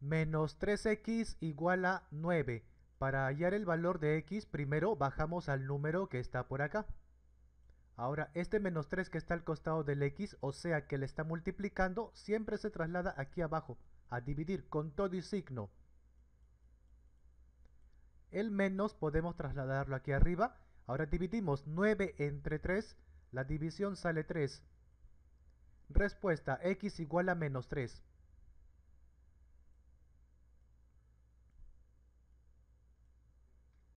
menos 3x igual a 9. Para hallar el valor de x, primero bajamos al número que está por acá. Ahora, este menos 3 que está al costado del x, o sea que le está multiplicando, siempre se traslada aquí abajo, a dividir con todo y signo. El menos podemos trasladarlo aquí arriba. Ahora dividimos 9 entre 3, la división sale 3. Respuesta, x igual a menos 3.